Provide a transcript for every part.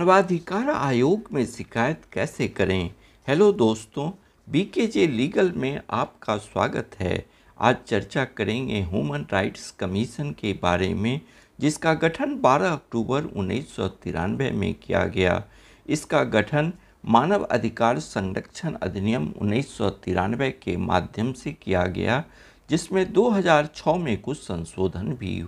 मानवाधिकार आयोग में शिकायत कैसे करें हेलो दोस्तों बीकेजे लीगल में आपका स्वागत है आज चर्चा करेंगे ह्यूमन राइट्स कमीशन के बारे में जिसका गठन 12 अक्टूबर उन्नीस में किया गया इसका गठन मानव अधिकार संरक्षण अधिनियम उन्नीस के माध्यम से किया गया जिसमें 2006 में कुछ संशोधन भी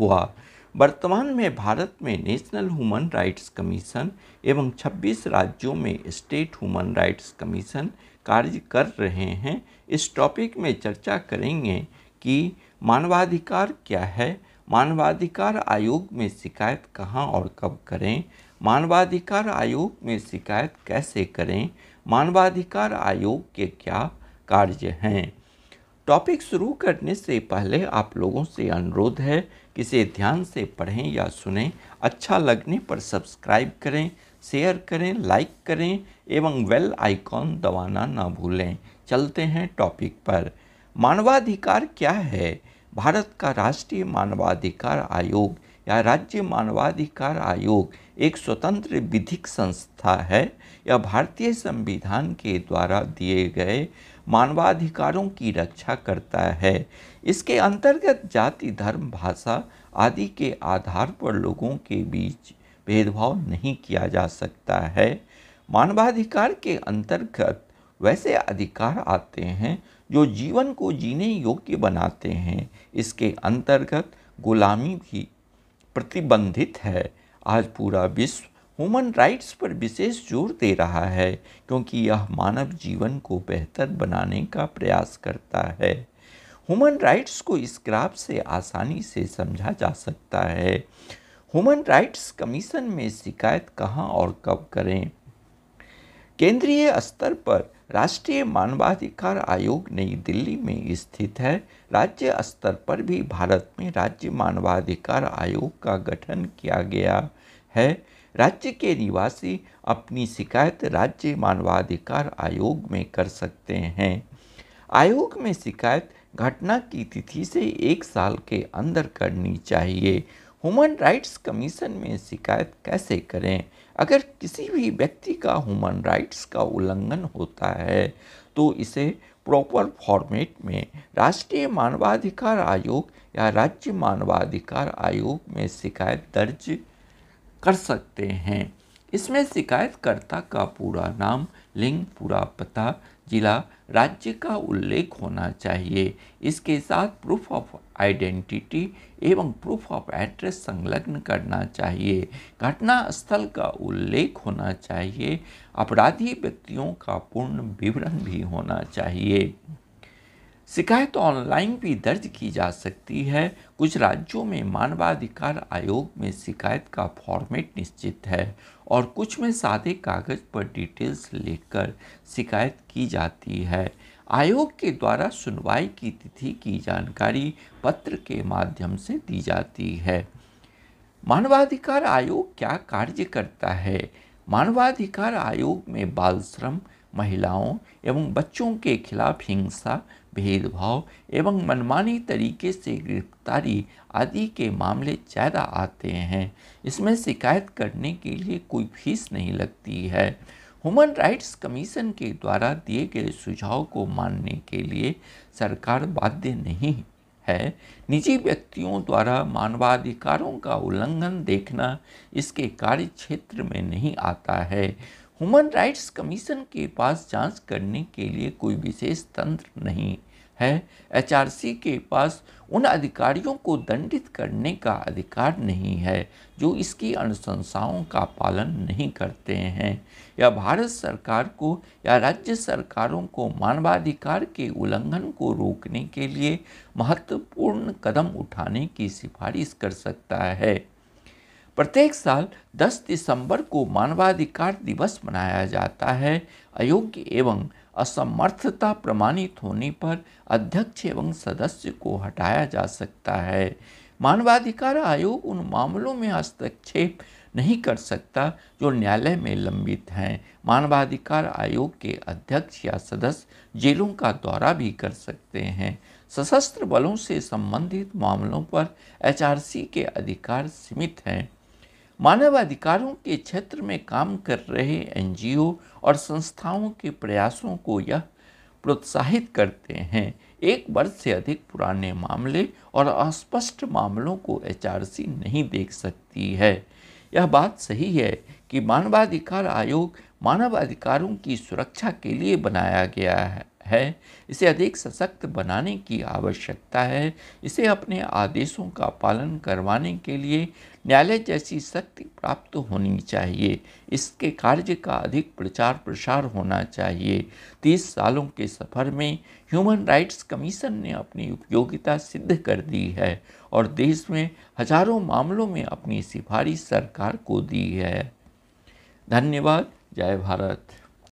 हुआ वर्तमान में भारत में नेशनल ह्यूमन राइट्स कमीशन एवं 26 राज्यों में स्टेट ह्यूमन राइट्स कमीशन कार्य कर रहे हैं इस टॉपिक में चर्चा करेंगे कि मानवाधिकार क्या है मानवाधिकार आयोग में शिकायत कहाँ और कब करें मानवाधिकार आयोग में शिकायत कैसे करें मानवाधिकार आयोग के क्या कार्य हैं टॉपिक शुरू करने से पहले आप लोगों से अनुरोध है इसे ध्यान से पढ़ें या सुने अच्छा लगने पर सब्सक्राइब करें शेयर करें लाइक करें एवं वेल आइकॉन दबाना ना भूलें चलते हैं टॉपिक पर मानवाधिकार क्या है भारत का राष्ट्रीय मानवाधिकार आयोग या राज्य मानवाधिकार आयोग एक स्वतंत्र विधिक संस्था है या भारतीय संविधान के द्वारा दिए गए मानवाधिकारों की रक्षा करता है इसके अंतर्गत जाति धर्म भाषा आदि के आधार पर लोगों के बीच भेदभाव नहीं किया जा सकता है मानवाधिकार के अंतर्गत वैसे अधिकार आते हैं जो जीवन को जीने योग्य बनाते हैं इसके अंतर्गत गुलामी भी प्रतिबंधित है आज पूरा विश्व ह्यूमन राइट्स पर विशेष जोर दे रहा है क्योंकि यह मानव जीवन को बेहतर बनाने का प्रयास करता है ह्यूमन राइट्स को इस ग्राफ से आसानी से समझा जा सकता है ह्यूमन राइट्स कमीशन में शिकायत कहाँ और कब करें केंद्रीय स्तर पर राष्ट्रीय मानवाधिकार आयोग नई दिल्ली में स्थित है राज्य स्तर पर भी भारत में राज्य मानवाधिकार आयोग का गठन किया गया है राज्य के निवासी अपनी शिकायत राज्य मानवाधिकार आयोग में कर सकते हैं आयोग में शिकायत घटना की तिथि से एक साल के अंदर करनी चाहिए ह्यूमन राइट्स कमीशन में शिकायत कैसे करें अगर किसी भी व्यक्ति का ह्यूमन राइट्स का उल्लंघन होता है तो इसे प्रॉपर फॉर्मेट में राष्ट्रीय मानवाधिकार आयोग या राज्य मानवाधिकार आयोग में शिकायत दर्ज कर सकते हैं इसमें शिकायतकर्ता का पूरा नाम लिंग पूरा पता जिला राज्य का उल्लेख होना चाहिए इसके साथ प्रूफ ऑफ आइडेंटिटी एवं प्रूफ ऑफ एड्रेस संलग्न करना चाहिए घटना स्थल का उल्लेख होना चाहिए अपराधी व्यक्तियों का पूर्ण विवरण भी होना चाहिए शिकायत तो ऑनलाइन भी दर्ज की जा सकती है कुछ राज्यों में मानवाधिकार आयोग में शिकायत का फॉर्मेट निश्चित है और कुछ में सादे कागज़ पर डिटेल्स लेकर शिकायत की जाती है आयोग के द्वारा सुनवाई की तिथि की जानकारी पत्र के माध्यम से दी जाती है मानवाधिकार आयोग क्या कार्य करता है मानवाधिकार आयोग में बाल श्रम महिलाओं एवं बच्चों के खिलाफ हिंसा भेदभाव एवं मनमानी तरीके से गिरफ्तारी आदि के मामले ज़्यादा आते हैं इसमें शिकायत करने के लिए कोई फीस नहीं लगती है ह्यूमन राइट्स कमीशन के द्वारा दिए गए सुझाव को मानने के लिए सरकार बाध्य नहीं है निजी व्यक्तियों द्वारा मानवाधिकारों का उल्लंघन देखना इसके कार्य क्षेत्र में नहीं आता है ह्यूमन राइट्स कमीशन के पास जांच करने के लिए कोई विशेष तंत्र नहीं है एचआरसी के पास उन अधिकारियों को दंडित करने का अधिकार नहीं है जो इसकी अनुशंसाओं का पालन नहीं करते हैं या भारत सरकार को या राज्य सरकारों को मानवाधिकार के उल्लंघन को रोकने के लिए महत्वपूर्ण कदम उठाने की सिफारिश कर सकता है प्रत्येक साल 10 दिसंबर को मानवाधिकार दिवस मनाया जाता है अयोग्य एवं असमर्थता प्रमाणित होने पर अध्यक्ष एवं सदस्य को हटाया जा सकता है मानवाधिकार आयोग उन मामलों में हस्तक्षेप नहीं कर सकता जो न्यायालय में लंबित हैं मानवाधिकार आयोग के अध्यक्ष या सदस्य जेलों का दौरा भी कर सकते हैं सशस्त्र बलों से संबंधित मामलों पर एचआरसी के अधिकार सीमित हैं मानवाधिकारों के क्षेत्र में काम कर रहे एनजीओ और संस्थाओं के प्रयासों को यह प्रोत्साहित करते हैं एक वर्ष से अधिक पुराने मामले और अस्पष्ट मामलों को एचआरसी नहीं देख सकती है यह बात सही है कि मानवाधिकार आयोग मानवाधिकारों की सुरक्षा के लिए बनाया गया है है इसे अधिक सशक्त बनाने की आवश्यकता है इसे अपने आदेशों का पालन करवाने के लिए न्यायालय जैसी शक्ति प्राप्त होनी चाहिए इसके कार्य का अधिक प्रचार प्रसार होना चाहिए तीस सालों के सफ़र में ह्यूमन राइट्स कमीशन ने अपनी उपयोगिता सिद्ध कर दी है और देश में हजारों मामलों में अपनी सिफारिश सरकार को दी है धन्यवाद जय भारत